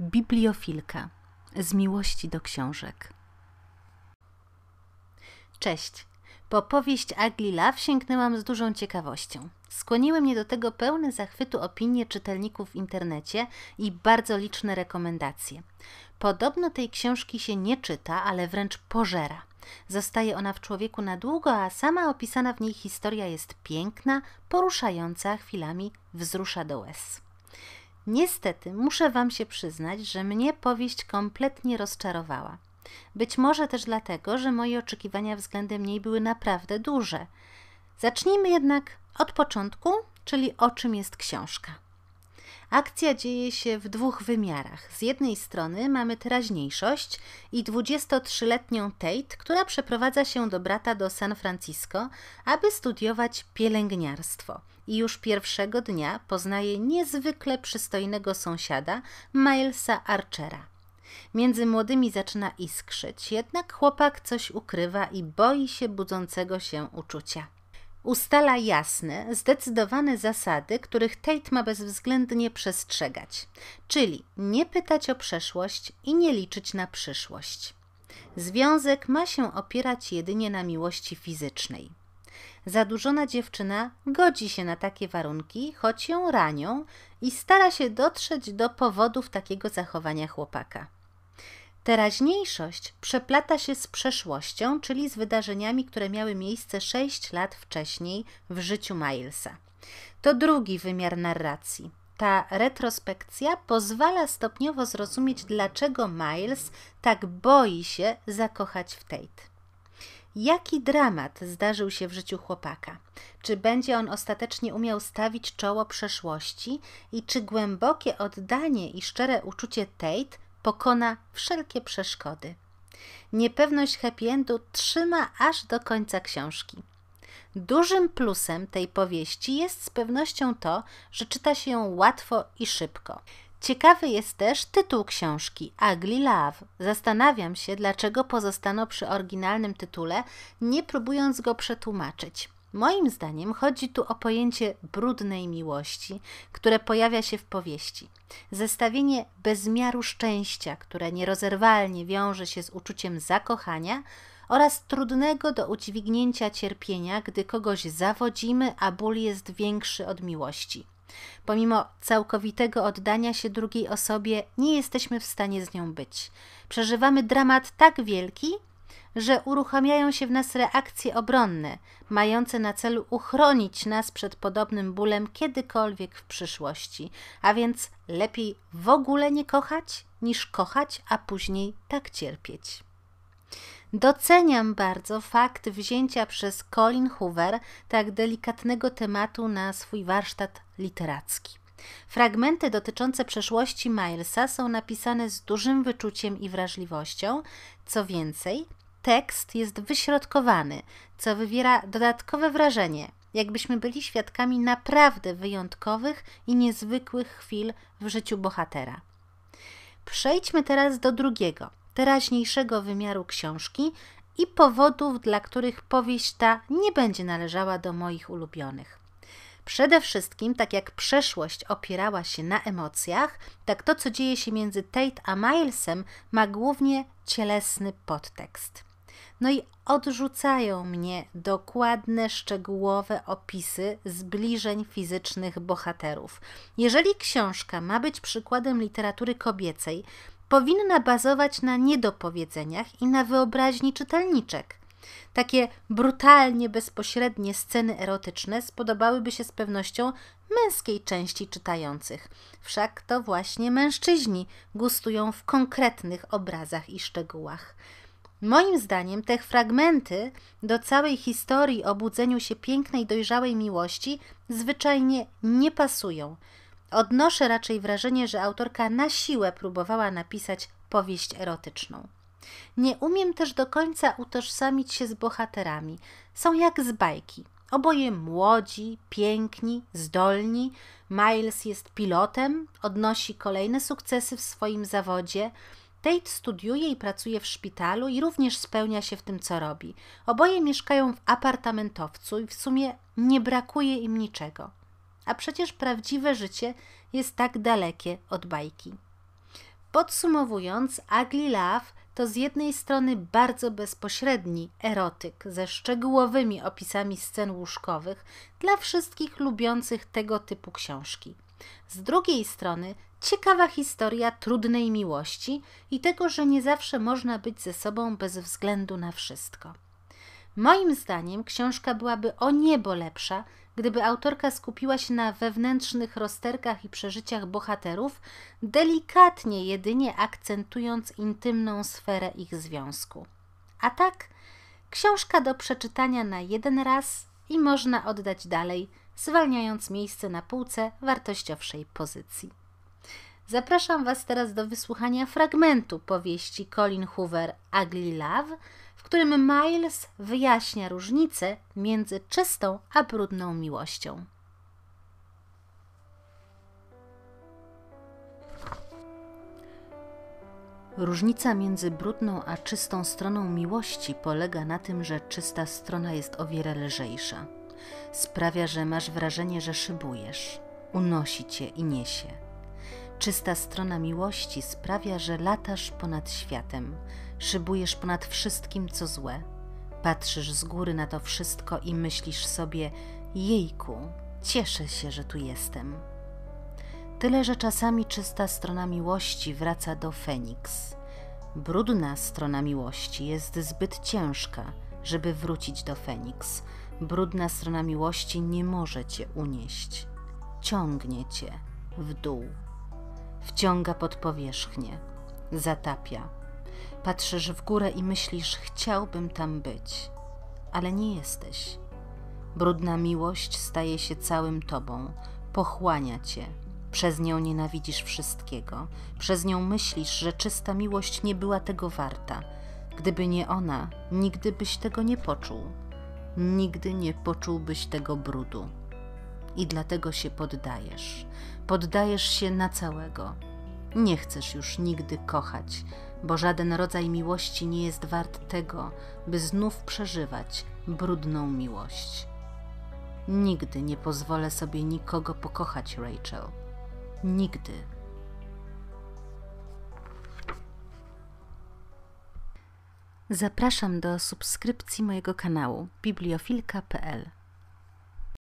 Bibliofilka z miłości do książek. Cześć. Po powieść Ugly Love sięgnęłam z dużą ciekawością. Skłoniły mnie do tego pełne zachwytu opinie czytelników w internecie i bardzo liczne rekomendacje. Podobno tej książki się nie czyta, ale wręcz pożera. Zostaje ona w człowieku na długo, a sama opisana w niej historia jest piękna, poruszająca, chwilami wzrusza do łez. Niestety, muszę Wam się przyznać, że mnie powieść kompletnie rozczarowała. Być może też dlatego, że moje oczekiwania względem niej były naprawdę duże. Zacznijmy jednak od początku, czyli o czym jest książka. Akcja dzieje się w dwóch wymiarach. Z jednej strony mamy teraźniejszość i 23-letnią Tate, która przeprowadza się do brata do San Francisco, aby studiować pielęgniarstwo – i już pierwszego dnia poznaje niezwykle przystojnego sąsiada, Milesa Archera. Między młodymi zaczyna iskrzyć, jednak chłopak coś ukrywa i boi się budzącego się uczucia. Ustala jasne, zdecydowane zasady, których Tate ma bezwzględnie przestrzegać, czyli nie pytać o przeszłość i nie liczyć na przyszłość. Związek ma się opierać jedynie na miłości fizycznej. Zadłużona dziewczyna godzi się na takie warunki, choć ją ranią i stara się dotrzeć do powodów takiego zachowania chłopaka. Teraźniejszość przeplata się z przeszłością, czyli z wydarzeniami, które miały miejsce 6 lat wcześniej w życiu Milesa. To drugi wymiar narracji. Ta retrospekcja pozwala stopniowo zrozumieć, dlaczego Miles tak boi się zakochać w Tate. Jaki dramat zdarzył się w życiu chłopaka? Czy będzie on ostatecznie umiał stawić czoło przeszłości i czy głębokie oddanie i szczere uczucie Tate pokona wszelkie przeszkody? Niepewność happy endu trzyma aż do końca książki. Dużym plusem tej powieści jest z pewnością to, że czyta się ją łatwo i szybko. Ciekawy jest też tytuł książki Ugly Love. Zastanawiam się, dlaczego pozostano przy oryginalnym tytule, nie próbując go przetłumaczyć. Moim zdaniem chodzi tu o pojęcie brudnej miłości, które pojawia się w powieści. Zestawienie bezmiaru szczęścia, które nierozerwalnie wiąże się z uczuciem zakochania oraz trudnego do udźwignięcia cierpienia, gdy kogoś zawodzimy, a ból jest większy od miłości. Pomimo całkowitego oddania się drugiej osobie, nie jesteśmy w stanie z nią być. Przeżywamy dramat tak wielki, że uruchamiają się w nas reakcje obronne, mające na celu uchronić nas przed podobnym bólem kiedykolwiek w przyszłości. A więc lepiej w ogóle nie kochać, niż kochać, a później tak cierpieć. Doceniam bardzo fakt wzięcia przez Colin Hoover tak delikatnego tematu na swój warsztat literacki. Fragmenty dotyczące przeszłości Milesa są napisane z dużym wyczuciem i wrażliwością. Co więcej, tekst jest wyśrodkowany, co wywiera dodatkowe wrażenie, jakbyśmy byli świadkami naprawdę wyjątkowych i niezwykłych chwil w życiu bohatera. Przejdźmy teraz do drugiego, teraźniejszego wymiaru książki i powodów, dla których powieść ta nie będzie należała do moich ulubionych. Przede wszystkim, tak jak przeszłość opierała się na emocjach, tak to, co dzieje się między Tate a Milesem, ma głównie cielesny podtekst. No i odrzucają mnie dokładne, szczegółowe opisy zbliżeń fizycznych bohaterów. Jeżeli książka ma być przykładem literatury kobiecej, powinna bazować na niedopowiedzeniach i na wyobraźni czytelniczek. Takie brutalnie bezpośrednie sceny erotyczne spodobałyby się z pewnością męskiej części czytających. Wszak to właśnie mężczyźni gustują w konkretnych obrazach i szczegółach. Moim zdaniem te fragmenty do całej historii o budzeniu się pięknej, dojrzałej miłości zwyczajnie nie pasują. Odnoszę raczej wrażenie, że autorka na siłę próbowała napisać powieść erotyczną. Nie umiem też do końca utożsamić się z bohaterami. Są jak z bajki. Oboje młodzi, piękni, zdolni. Miles jest pilotem, odnosi kolejne sukcesy w swoim zawodzie. Tate studiuje i pracuje w szpitalu i również spełnia się w tym, co robi. Oboje mieszkają w apartamentowcu i w sumie nie brakuje im niczego. A przecież prawdziwe życie jest tak dalekie od bajki. Podsumowując, Ugly Love to z jednej strony bardzo bezpośredni erotyk ze szczegółowymi opisami scen łóżkowych dla wszystkich lubiących tego typu książki. Z drugiej strony ciekawa historia trudnej miłości i tego, że nie zawsze można być ze sobą bez względu na wszystko. Moim zdaniem książka byłaby o niebo lepsza, Gdyby autorka skupiła się na wewnętrznych rozterkach i przeżyciach bohaterów, delikatnie jedynie akcentując intymną sferę ich związku. A tak, książka do przeczytania na jeden raz i można oddać dalej, zwalniając miejsce na półce wartościowszej pozycji. Zapraszam Was teraz do wysłuchania fragmentu powieści Colin Hoover Ugly Love, w którym Miles wyjaśnia różnicę między czystą a brudną miłością. Różnica między brudną a czystą stroną miłości polega na tym, że czysta strona jest o wiele lżejsza. Sprawia, że masz wrażenie, że szybujesz, unosi cię i niesie Czysta strona miłości sprawia, że latasz ponad światem, szybujesz ponad wszystkim, co złe. Patrzysz z góry na to wszystko i myślisz sobie: Jejku, cieszę się, że tu jestem. Tyle, że czasami czysta strona miłości wraca do Feniks. Brudna strona miłości jest zbyt ciężka, żeby wrócić do Feniks. Brudna strona miłości nie może cię unieść. Ciągnie cię w dół wciąga pod powierzchnię, zatapia. Patrzysz w górę i myślisz, chciałbym tam być, ale nie jesteś. Brudna miłość staje się całym tobą, pochłania cię. Przez nią nienawidzisz wszystkiego, przez nią myślisz, że czysta miłość nie była tego warta. Gdyby nie ona, nigdy byś tego nie poczuł. Nigdy nie poczułbyś tego brudu i dlatego się poddajesz. Poddajesz się na całego. Nie chcesz już nigdy kochać, bo żaden rodzaj miłości nie jest wart tego, by znów przeżywać brudną miłość. Nigdy nie pozwolę sobie nikogo pokochać, Rachel. Nigdy. Zapraszam do subskrypcji mojego kanału bibliofilka.pl